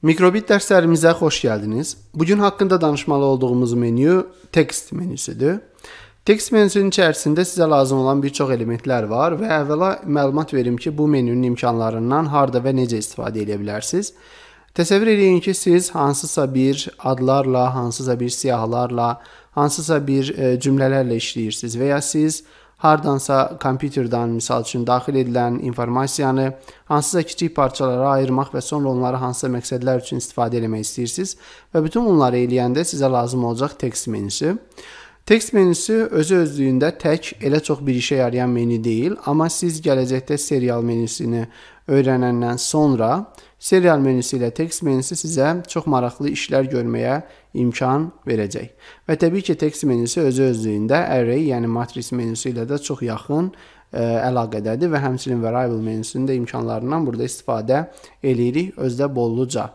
Mikrobit dərslərimizə xoş gəldiniz. Bu gün haqqında danışmalı olduğumuz menyu tekst menüsüdür. Tekst menüsünün içərisində sizə lazım olan bir çox elementlər var və əvvəla məlumat verim ki, bu menünün imkanlarından harda və necə istifadə edə bilərsiniz. Təsəvvür edin ki, siz hansısa bir adlarla, hansısa bir siyahılarla, hansısa bir e, cümlələrlə işləyirsiniz və ya siz hardansa kompüterdən misal üçün daxil edilən informasiyanı hansısa kiçik parçalara ayırmaq və sonra onları hansısa məqsədlər üçün istifadə etmək istəyirsiniz və bütün bunları eləyəndə sizə lazım olacaq tekst menüsü. Tekst menüsü özü özlüyündə tək elə çox bir işə yarayan menü deyil, amma siz gələcəkdə serial menüsünü öyrənəndən sonra Serial menüsü ilə text menüsü sizə çox maraqlı işlər görməyə imkan verəcək. Və təbii ki, text menüsü özü-özlüyündə array, yəni matris menüsü ilə də çox yaxın ə, e, əlaqədədir və həmçinin variable menüsünün də imkanlarından burada istifadə eləyirik özdə bolluca.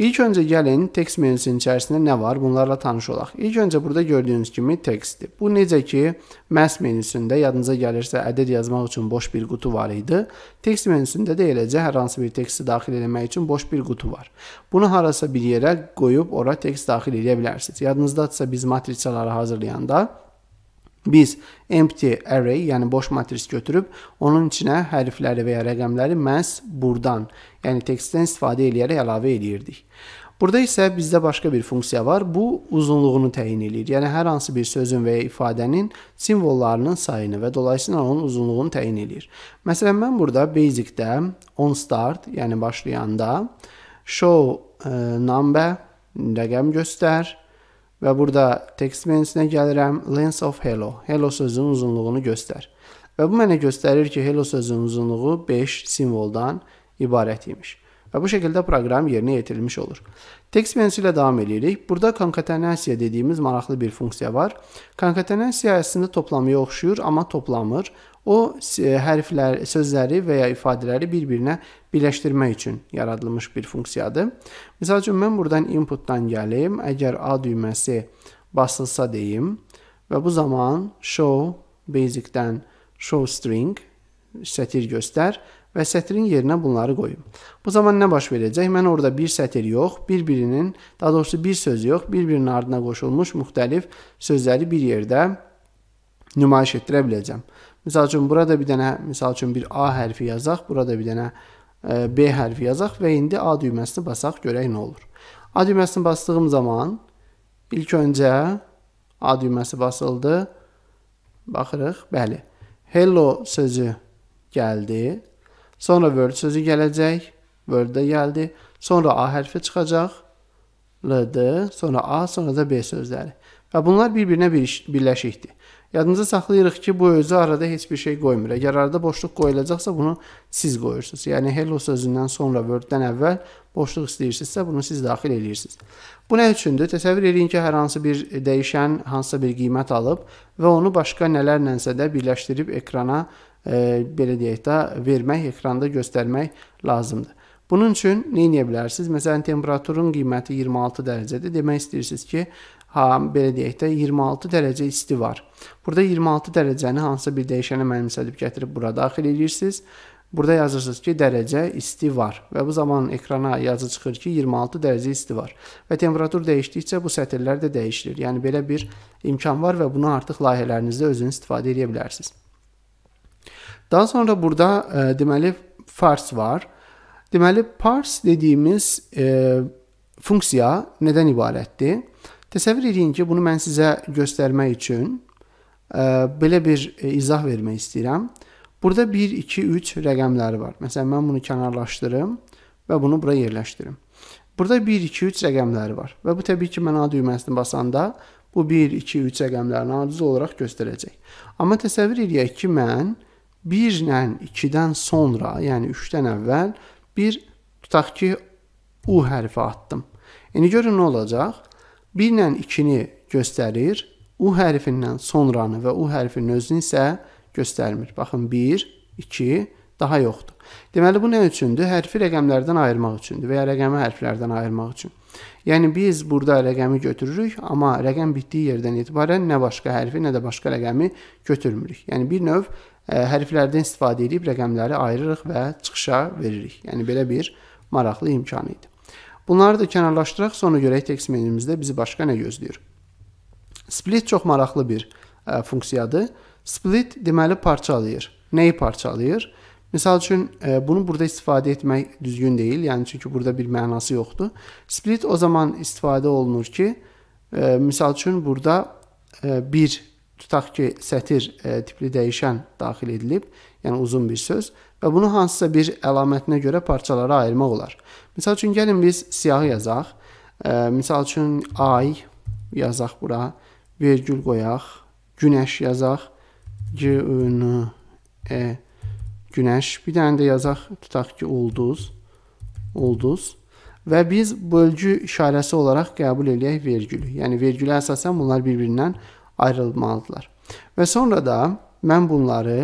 İlk öncə gəlin text menüsünün içərisində nə var bunlarla tanış olaq. İlk öncə burada gördüyünüz kimi tekstdir. Bu necə ki, mass menüsündə yadınıza gəlirsə ədəd yazmaq üçün boş bir qutu var idi. Text menüsündə də eləcə hər hansı bir teksti daxil etmək üçün boş bir qutu var. Bunu harasa bir yerə qoyub ora tekst daxil edə bilərsiniz. Yadınızdadsa biz matrisaları hazırlayanda Biz empty array, yəni boş matris götürüb onun içinə hərfləri və ya rəqəmləri məhz burdan, yəni tekstdən istifadə edərək əlavə edirdik. Burada isə bizdə başqa bir funksiya var. Bu uzunluğunu təyin eləyir. Yəni hər hansı bir sözün və ya ifadənin simvollarının sayını və dolayısıyla onun uzunluğunu təyin eləyir. Məsələn mən burada basic-də on start, yəni başlayanda show ə, e, number rəqəm göstər, Və burada text menyusunə gəlirəm. Length of hello. Hello sözünün uzunluğunu göstər. Və bu mənə göstərir ki, hello sözünün uzunluğu 5 simvoldan ibarət imiş. Və bu şəkildə proqram yerinə yetirilmiş olur. Text meyvəsi ilə davam edirik. Burada konkatenasiya dediyimiz maraqlı bir funksiya var. Konkatenasiya əslində toplamaya oxşuyur, amma toplamır. O e, hərflər, sözləri və ya ifadələri bir-birinə birləşdirmək üçün yaradılmış bir funksiyadır. Məsəl üçün mən buradan inputdan gəlim. Əgər A düyməsi basılsa deyim və bu zaman show basic-dən show string sətir göstər və sətrin yerinə bunları qoyum. Bu zaman nə baş verəcək? Mən orada bir sətir yox, bir-birinin, daha doğrusu bir söz yox, bir-birinin ardına qoşulmuş müxtəlif sözləri bir yerdə nümayiş etdirə biləcəm. Məsəl üçün burada bir dənə, məsəl üçün bir A hərfi yazaq, burada bir dənə e, B hərfi yazaq və indi A düyməsini basaq görək nə olur. A düyməsini basdığım zaman ilk öncə A düyməsi basıldı. Baxırıq, bəli. Hello sözü gəldi. Sonra völ sözü gələcək. Völdə gəldi. Sonra A hərfi çıxacaq. LD, sonra A, sonra da B sözləri. Və bunlar bir-birinə bir birləşikdir. Yadınızda saxlayırıq ki, bu özü arada heç bir şey qoymur. Əgər arada boşluq qoyulacaqsa, bunu siz qoyursunuz. Yəni hello sözündən sonra word-dən əvvəl boşluq istəyirsinizsə, bunu siz daxil edirsiniz. Bu nə üçündür? Təsəvvür edin ki, hər hansı bir dəyişən hansısa bir qiymət alıb və onu başqa nələrlənsə də birləşdirib ekrana e, belə deyək də vermək, ekranda göstərmək lazımdır. Bunun üçün nə edə bilərsiniz? Məsələn, temperaturun qiyməti 26 dərəcədir. Demək istəyirsiniz ki, ha, belə deyək də 26 dərəcə isti var. Burada 26 dərəcəni hansısa bir dəyişənə mənimsədib gətirib bura daxil edirsiniz. Burada yazırsınız ki, dərəcə isti var və bu zaman ekrana yazı çıxır ki, 26 dərəcə isti var. Və temperatur dəyişdikcə bu sətirlər də dəyişilir. Yəni belə bir imkan var və bunu artıq layihələrinizdə özünüz istifadə edə bilərsiniz. Daha sonra burada e, deməli fars var. Deməli parse dediyimiz e, funksiya nədən ibarətdir? Təsəvvür edin ki, bunu mən sizə göstərmək üçün ə, e, belə bir e, izah vermək istəyirəm. Burada 1, 2, 3 rəqəmləri var. Məsələn, mən bunu kənarlaşdırım və bunu bura yerləşdirim. Burada 1, 2, 3 rəqəmləri var və bu təbii ki, mən A düyməsini basanda bu 1, 2, 3 rəqəmlərini ardıcıl olaraq göstərəcək. Amma təsəvvür edək ki, mən 1 ilə 2-dən sonra, yəni 3-dən əvvəl bir tutaq ki, U hərfi atdım. İndi görün nə olacaq? 1 ilə 2-ni göstərir. U hərfindən sonranı və U hərfinin özünü isə göstərmir. Baxın 1, 2, daha yoxdur. Deməli bu nə üçündür? Hərfi rəqəmlərdən ayırmaq üçündür və ya rəqəmi hərflərdən ayırmaq üçün. Yəni biz burada rəqəmi götürürük, amma rəqəm bitdiyi yerdən etibarən nə başqa hərfi, nə də başqa rəqəmi götürmürük. Yəni bir növ ə, e, hərflərdən istifadə edib rəqəmləri ayırırıq və çıxışa veririk. Yəni belə bir maraqlı imkan idi. Bunları da kənarlaşdıraq, sonra görək text menümüzdə bizi başqa nə gözləyir. Split çox maraqlı bir ə, e, funksiyadır. Split deməli parçalayır. Nəyi parçalayır? Məsəl üçün ə, e, bunu burada istifadə etmək düzgün deyil, yəni çünki burada bir mənası yoxdur. Split o zaman istifadə olunur ki, ə, e, məsəl üçün burada ə, bir tutaq ki, sətir e, tipli dəyişən daxil edilib, yəni uzun bir söz və bunu hansısa bir əlamətinə görə parçalara ayırmaq olar. Məsəl üçün gəlin biz siyahı yazaq. E, məsəl üçün ay yazaq bura, vergül qoyaq, günəş yazaq, g n e günəş, bir dənə də yazaq, tutaq ki, ulduz, ulduz və biz bölgü işarəsi olaraq qəbul eləyək vergülü. Yəni vergülə əsasən bunlar bir-birindən ayrılmalıdırlar. Və sonra da mən bunları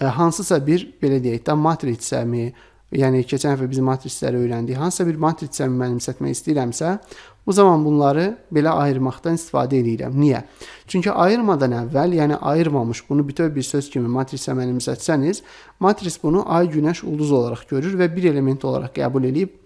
e, hansısa bir belə deyək də matrisəmi, yəni keçən həftə biz matrisləri öyrəndik. Hansısa bir matrisəmi mənimsətmək istəyirəmsə, bu zaman bunları belə ayırmaqdan istifadə edirəm. Niyə? Çünki ayırmadan əvvəl, yəni ayırmamış bunu bütöv bir söz kimi matrisə mənimsətsəniz, matris bunu ay, günəş, ulduz olaraq görür və bir element olaraq qəbul edib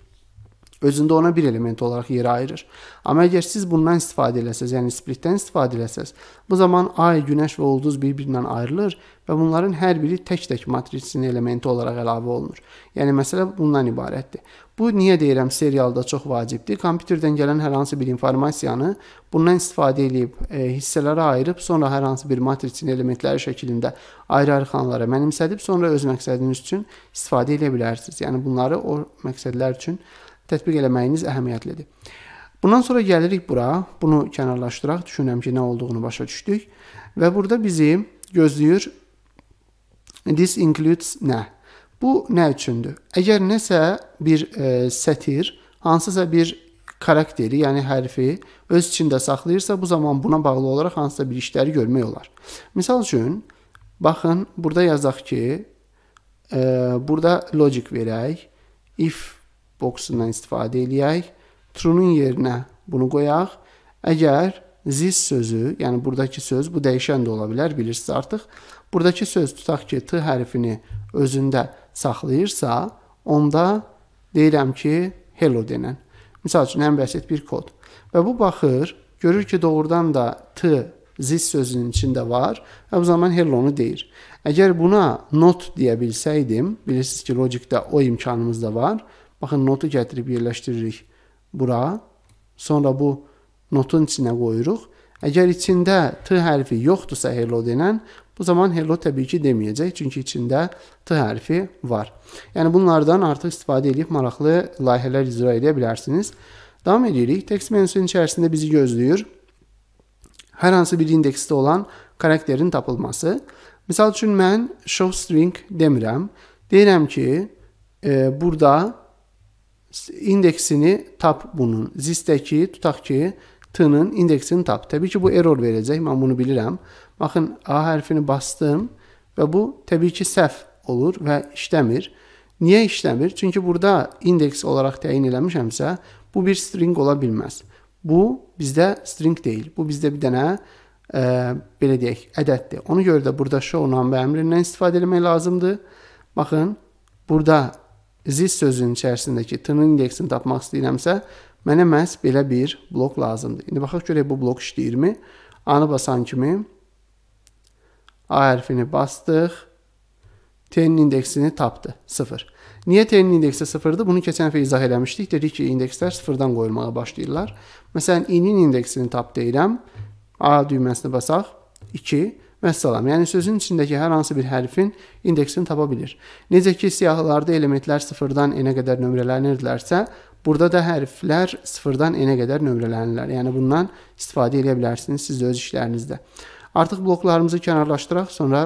özündə ona bir element olaraq yer ayırır. Amma əgər siz bundan istifadə eləsəz, yəni splitdən istifadə eləsəz, bu zaman ay, günəş və ulduz bir-birindən ayrılır və bunların hər biri tək-tək matrisin elementi olaraq əlavə olunur. Yəni məsələ bundan ibarətdir. Bu niyə deyirəm serialda çox vacibdir. Kompüterdən gələn hər hansı bir informasiyanı bundan istifadə edib e, hissələrə ayırıb, sonra hər hansı bir matrisin elementləri şəklində ayrı-ayrı xanlara mənimsədib, sonra öz məqsədiniz üçün istifadə edə bilərsiniz. Yəni bunları o məqsədlər üçün tətbiq eləməyiniz əhəmiyyətlidir. Bundan sonra gəlirik bura, bunu kənarlaşdıraq, düşünürəm ki, nə olduğunu başa düşdük və burada bizi gözləyir this includes nə? Bu nə üçündür? Əgər nəsə bir e, sətir, hansısa bir karakteri, yəni hərfi öz içində saxlayırsa, bu zaman buna bağlı olaraq hansısa bir işləri görmək olar. Məsəl üçün, baxın, burada yazaq ki, e, burada logic verək. If boxundan istifadə eləyək. True-nun yerinə bunu qoyaq. Əgər this sözü, yəni buradakı söz, bu dəyişən də ola bilər, bilirsiniz artıq. Buradakı söz tutaq ki, t hərfini özündə saxlayırsa, onda deyirəm ki, hello denən. Məsəl üçün, ən bəsit bir kod. Və bu baxır, görür ki, doğrudan da t this sözünün içində var və bu zaman hello-nu deyir. Əgər buna not deyə bilsəydim, bilirsiniz ki, logikdə o imkanımız da var, Baxın notu gətirib yerləşdiririk bura. Sonra bu notun içinə qoyuruq. Əgər içində t hərfi yoxdursa hello denən, bu zaman hello təbii ki deməyəcək, çünki içində t hərfi var. Yəni bunlardan artıq istifadə edib maraqlı layihələr icra edə bilərsiniz. Davam edirik. Text menüsünün içərisində bizi gözləyir hər hansı bir indeksdə olan karakterin tapılması. Məsəl üçün mən show string demirəm. Deyirəm ki, e, burada indeksini tap bunun. Zistəki tutaq ki, T-nın indeksini tap. Təbii ki, bu error verəcək. Mən bunu bilirəm. Baxın, A hərfini bastım və bu təbii ki, səhv olur və işləmir. Niyə işləmir? Çünki burada indeks olaraq təyin eləmişəmsə, bu bir string ola bilməz. Bu bizdə string deyil. Bu bizdə bir dənə ə, e, belə deyək, ədəddir. Ona görə də burada show number əmrindən istifadə etmək lazımdır. Baxın, burada ziz sözünün içərisindəki t-nın indeksini tapmaq istəyirəmsə, mənə məhz belə bir blok lazımdır. İndi baxaq görək bu blok işləyirmi? A-nı basan kimi A hərfini bastıq. T-nin indeksini tapdı. 0. Niyə T-nin indeksi 0-dır? Bunu keçən dəfə izah eləmişdik. Dedik ki, indekslər 0-dan qoyulmağa başlayırlar. Məsələn, İ-nin indeksini tap deyirəm. A düyməsini basaq. 2. Vəssalam. Yəni sözün içindəki hər hansı bir hərfin indeksini tapa bilir. Necə ki siyahılarda elementlər 0-dan n-ə qədər nömrələnirdilərsə, burada da hərflər 0-dan n-ə qədər nömrələnirlər. Yəni bundan istifadə edə bilərsiniz siz öz işlərinizdə. Artıq bloklarımızı kənarlaşdıraq, sonra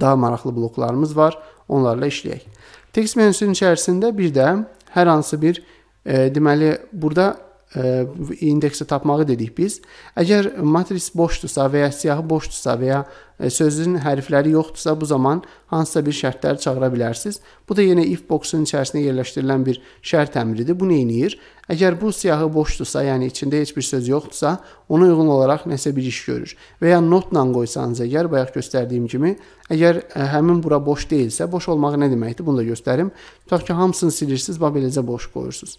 daha maraqlı bloklarımız var. Onlarla işləyək. Text menüsünün içərisində bir də hər hansı bir e, deməli burada indeksi tapmağı dedik biz. Əgər matris boşdursa və ya siyahı boşdursa və ya e, sözün hərfləri yoxdursa, bu zaman hansısa bir şərtləri çağıra bilərsiniz. Bu da yenə if boxunun içərisində yerləşdirilən bir şərt əmridir. Bu nə edir? Əgər bu siyahı boşdursa, yəni içində heç bir söz yoxdursa, ona uyğun olaraq nəsə bir iş görür. Və ya notla qoysanız, əgər bayaq göstərdiyim kimi, əgər e, həmin bura boş deyilsə, boş olmaq nə deməkdir? Bunu da göstərim. Tutaq ki, hamısını silirsiniz, bax beləcə boş qoyursunuz.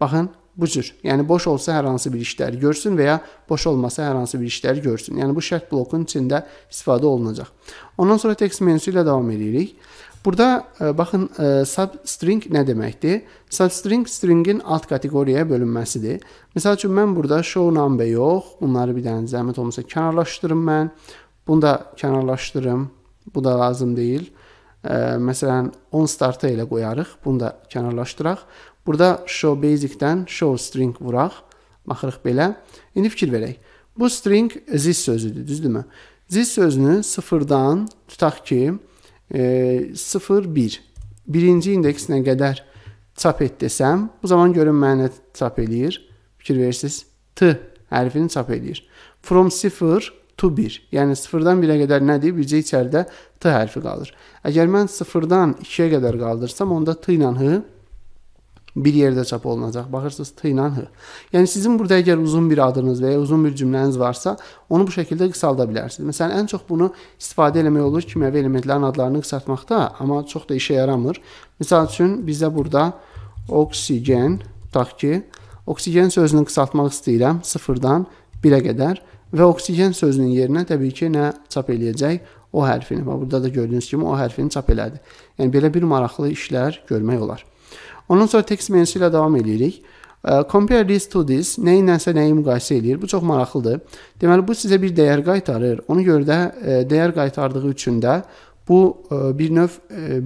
Baxın, bu cür. Yəni boş olsa hər hansı bir işləri görsün və ya boş olmasa hər hansı bir işləri görsün. Yəni bu şərt blokun içində istifadə olunacaq. Ondan sonra text menüsü ilə davam edirik. Burada ə, e, baxın ə, e, substring nə deməkdir? Substring stringin alt kateqoriyaya bölünməsidir. Məsəl üçün mən burada show number yox, bunları bir dənə zəhmət olmasa kənarlaşdırım mən. Bunu da kənarlaşdırım. Bu da lazım deyil. Ə, e, məsələn 10 starta elə qoyarıq. Bunu da kənarlaşdıraq. Burada show basic-dən show string vuraq. Baxırıq belə. İndi fikir verək. Bu string this sözüdür, düzdürmü? This sözünü 0-dan tutaq ki, e, 0-1. Birinci indeksinə qədər çap et desəm, bu zaman görün mənə çap eləyir. Fikir verirsiniz. T hərfini çap eləyir. From 0 to 1. Yəni 0-dan 1-ə qədər nədir? Bircə içəridə T hərfi qalır. Əgər mən 0-dan 2-yə qədər qaldırsam, onda T ilə H bir yerdə çap olunacaq. Baxırsınız T ilə H. Yəni sizin burada əgər uzun bir adınız və ya uzun bir cümləniz varsa, onu bu şəkildə qısalda bilərsiniz. Məsələn, ən çox bunu istifadə eləmək olur kimyəvi elementlərin adlarını qısaltmaqda, amma çox da işə yaramır. Məsəl üçün bizə burada oksigen tutaq ki, oksigen sözünü qısaltmaq istəyirəm 0-dan 1-ə qədər və oksigen sözünün yerinə təbii ki, nə çap eləyəcək? O hərfini. Bax burada da gördüyünüz kimi o hərfini çap elədi. Yəni belə bir maraqlı işlər görmək olar. Ondan sonra text menüsü ilə davam eləyirik. Compare this to this nəyi nəsə nəyi müqayisə eləyir. Bu çox maraqlıdır. Deməli bu sizə bir dəyər qaytarır. Ona görə də dəyər qaytardığı üçün də bu bir növ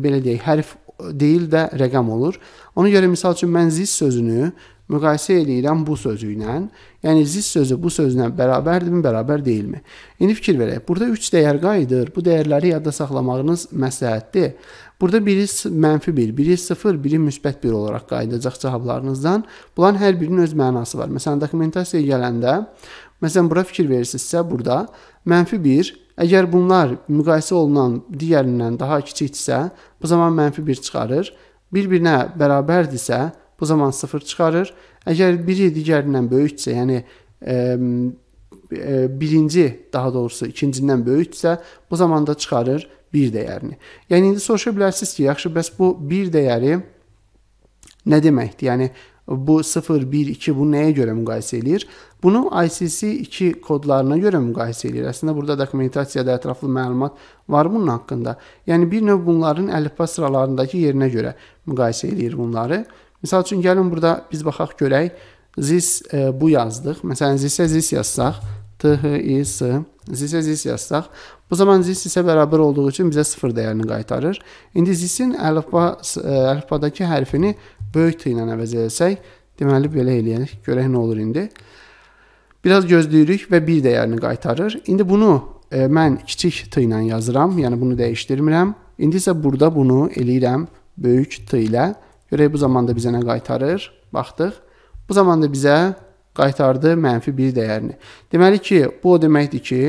belə deyək hərf deyil də rəqəm olur. Ona görə məsəl üçün mən this sözünü müqayisə eləyirəm bu sözü ilə. Yəni zis sözü bu sözlə bərabərdirmi, bərabər deyilmi? İndi fikir verək. Burada 3 dəyər qayıdır. Bu dəyərləri yadda saxlamağınız məsləhətdir. Burada biri mənfi 1, biri 0, biri müsbət 1 olaraq qayıdacaq cavablarınızdan. Bunların hər birinin öz mənası var. Məsələn, dokumentasiyaya gələndə, məsələn, bura fikir verirsinizsə, burada mənfi 1, əgər bunlar müqayisə olunan digərindən daha kiçikdirsə, bu zaman mənfi 1 çıxarır. Bir-birinə bərabərdirsə, o zaman 0 çıxarır. Əgər biri digərindən böyüksə, yəni ə, e, birinci, daha doğrusu ikincindən böyüksə, bu zaman da çıxarır 1 dəyərini. Yəni indi soruşa bilərsiniz ki, yaxşı, bəs bu 1 dəyəri nə deməkdir? Yəni bu 0, 1, 2 bu nəyə görə müqayisə eləyir? Bunu ICC 2 kodlarına görə müqayisə eləyir. Əslində burada dokumentasiyada ətraflı məlumat var bunun haqqında. Yəni bir növ bunların əlifba sıralarındakı yerinə görə müqayisə eləyir bunları. Məsəl üçün gəlin burada biz baxaq görək. This e, bu yazdıq. Məsələn this-ə this yazsaq, t h i s this-ə this yazsaq, bu zaman this isə bərabər olduğu üçün bizə 0 dəyərini qaytarır. İndi this-in əlifba əlifbadakı e, hərfini böyük t ilə əvəz etsək, deməli belə eləyək. Görək nə olur indi. Biraz gözləyirik və 1 dəyərini qaytarır. İndi bunu e, mən kiçik t ilə yazıram, yəni bunu dəyişdirmirəm. İndi isə burada bunu eləyirəm böyük t ilə. Görək bu zamanda bizə nə qaytarır? Baxdıq. Bu zamanda bizə qaytardı mənfi 1 dəyərini. Deməli ki, bu o deməkdir ki,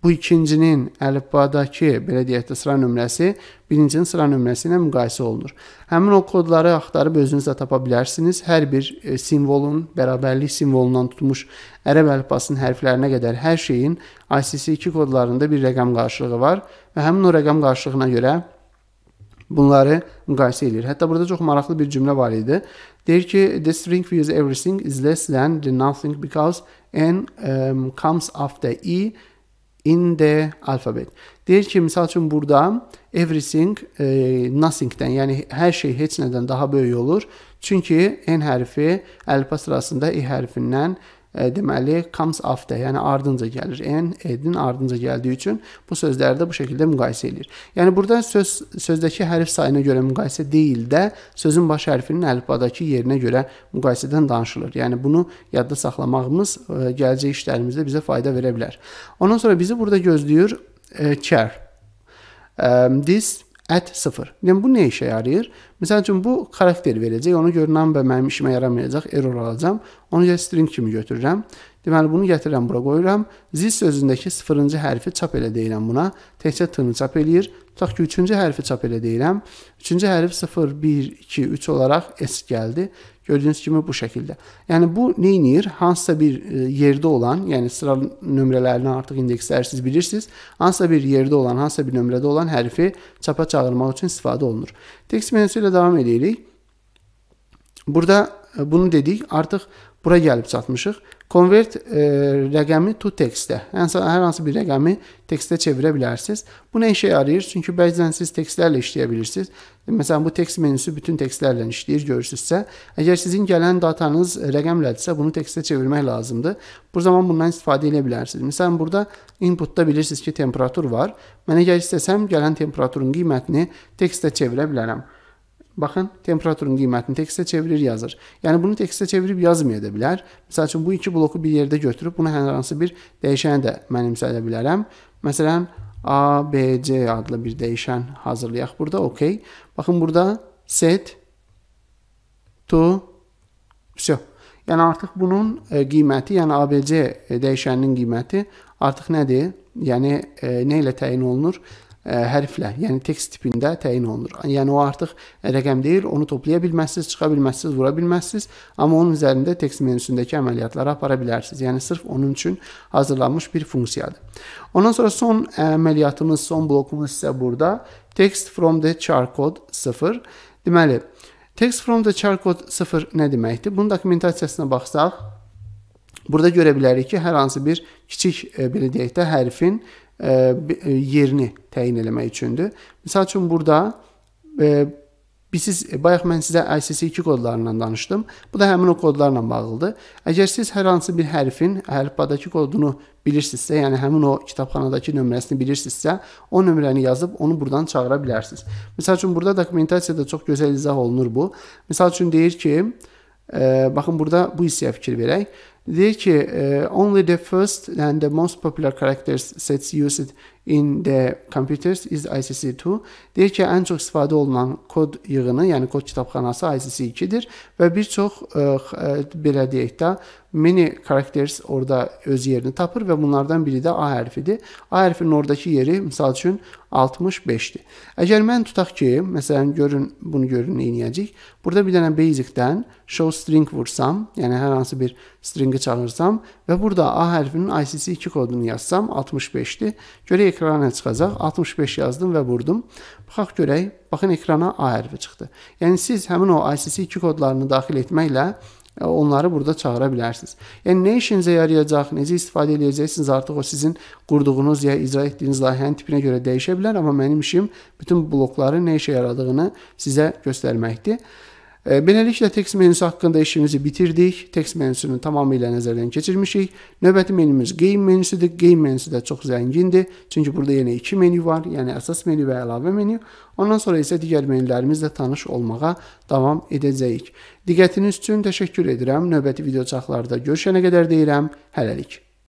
bu ikincinin əlifbadakı belə deyək də sıra nömrəsi birincinin sıra nömrəsi ilə müqayisə olunur. Həmin o kodları axtarıb özünüz də tapa bilərsiniz. Hər bir e, simvolun, bərabərlik simvolundan tutmuş ərəb əlifbasının hərflərinə qədər hər şeyin ICC2 kodlarında bir rəqəm qarşılığı var və həmin o rəqəm qarşılığına görə bunları müqayisə edir. Hətta burada çox maraqlı bir cümlə var idi. Deyir ki, the string with everything is less than the nothing because n um, comes after e in the alphabet. Deyir ki, misal üçün burada everything e, nothingdən, yəni hər şey heç nədən daha böyük olur. Çünki n hərfi əlifba sırasında e hərfindən E, deməli comes after, yəni ardınca gəlir. En edin ardınca gəldiyi üçün bu sözləri də bu şəkildə müqayisə eləyir. Yəni burada söz sözdəki hərf sayına görə müqayisə deyil də sözün baş hərfinin əlifbadakı yerinə görə müqayisədən danışılır. Yəni bunu yadda saxlamağımız e, gələcək işlərimizdə bizə fayda verə bilər. Ondan sonra bizi burada gözləyir care. E, this Ət 0. Yəni bu nə işə yarayır? Məsəl üçün bu xarakter verəcək. Ona görə nam və mənim işimə yaramayacaq, error alacağam. Ona görə string kimi götürürəm. Deməli bunu gətirirəm bura qoyuram. Zil sözündəki 0-cı hərfi çap elə deyirəm buna. Təkcə t-ni çap eləyir. Tutaq ki, üçüncü hərfi çap elə deyirəm. Üçüncü hərf 0, 1, 2, 3 olaraq S gəldi. Gördüyünüz kimi bu şəkildə. Yəni bu neynir? Hansısa bir e, yerdə olan, yəni sıra nömrələrini artıq indekslər siz bilirsiniz. Hansısa bir yerdə olan, hansısa bir nömrədə olan hərfi çapa çağırmaq üçün istifadə olunur. Text menüsü ilə davam edirik. Burada e, bunu dedik, artıq bura gəlib çatmışıq. Convert e, rəqəmi to text-ə. Yəni hər hansı bir rəqəmi tekstə çevirə bilərsiniz. Bu nə işə yarayır? Çünki bəzən siz tekstlərlə işləyə bilirsiniz. Məsələn, bu tekst menüsü bütün tekstlərlə işləyir, görürsünüzsə. Əgər sizin gələn datanız rəqəmlədirsə, bunu tekstə çevirmək lazımdır. Bu zaman bundan istifadə edə bilərsiniz. Məsələn, burada inputda bilirsiniz ki, temperatur var. Mən əgər istəsəm gələn temperaturun qiymətini tekstə çevirə bilərəm. Baxın, temperaturun qiymətini tekstə çevirir, yazır. Yəni bunu tekstə çevirib yazmaya da bilər. Məsəl üçün bu iki bloku bir yerdə götürüb bunu hər hansı bir dəyişənə də mənimsəyə bilərəm. Məsələn, A, B, C adlı bir dəyişən hazırlayaq burada. OK. Baxın burada set to всё. Yəni artıq bunun e, qiyməti, yəni ABC dəyişəninin qiyməti artıq nədir? Yəni e, nə ilə təyin olunur? E, hərflə, yəni tekst tipində təyin olunur. Yəni o artıq rəqəm deyil, onu toplaya bilməzsiniz, çıxa bilməzsiniz, vura bilməzsiniz, amma onun üzərində tekst menüsündəki əməliyyatları apara bilərsiniz. Yəni sırf onun üçün hazırlanmış bir funksiyadır. Ondan sonra son e, əməliyyatımız, son blokumuz isə burada text from the char code 0. Deməli, text from the char code 0 nə deməkdir? Bunun dokumentasiyasına baxsaq, Burada görə bilərik ki, hər hansı bir kiçik, e, belə deyək də, hərfin E, e, yerini təyin eləmək üçündür. Məsəl üçün burada e, Biz bayaq mən sizə ICC2 kodlarından danışdım. Bu da həmin o kodlarla bağlıdır. Əgər siz hər hansı bir hərfin əlifbadakı kodunu bilirsinizsə, yəni həmin o kitabxanadakı nömrəsini bilirsinizsə, o nömrəni yazıb onu burdan çağıra bilərsiniz. Məsəl üçün burada dokumentasiyada çox gözəl izah olunur bu. Məsəl üçün deyir ki, ə, baxın burada bu hissəyə fikir verək. Diyor ki only the first and the most popular characters sets use it. in the computers is ICC2. Deyir ki, ən çox istifadə olunan kod yığını, yəni kod kitabxanası ICC2-dir və bir çox ə, e, ə, e, belə deyək də mini characters orada öz yerini tapır və bunlardan biri də A hərfidir. A hərfinin oradakı yeri məsəl üçün 65-dir. Əgər mən tutaq ki, məsələn görün bunu görün nə edəcəyik. Burada bir dənə basic-dən show string vursam, yəni hər hansı bir stringi çağırsam Və burada A hərfinin ICC2 kodunu yazsam 65-dir. Görək ekrana nə çıxacaq? 65 yazdım və vurdum. Baxaq görək, baxın ekrana A hərfi çıxdı. Yəni siz həmin o ICC2 kodlarını daxil etməklə e, onları burada çağıra bilərsiniz. Yəni nə işinizə yarayacaq, necə istifadə edəcəksiniz artıq o sizin qurduğunuz ya icra etdiyiniz layihənin tipinə görə dəyişə bilər, amma mənim işim bütün blokların nə işə yaradığını sizə göstərməkdir. Beləliklə tekst menüsü haqqında işimizi bitirdik. Tekst menüsünü tamamilə nəzərdən keçirmişik. Növbəti menümüz Game menüsüdür. Game menüsü də çox zəngindir. Çünki burada yenə iki menü var, yəni əsas menü və əlavə menü. Ondan sonra isə digər menülərimizlə tanış olmağa davam edəcəyik. Diqqətiniz üçün təşəkkür edirəm. Növbəti videoçaqlarda görüşənə qədər deyirəm. Hələlik.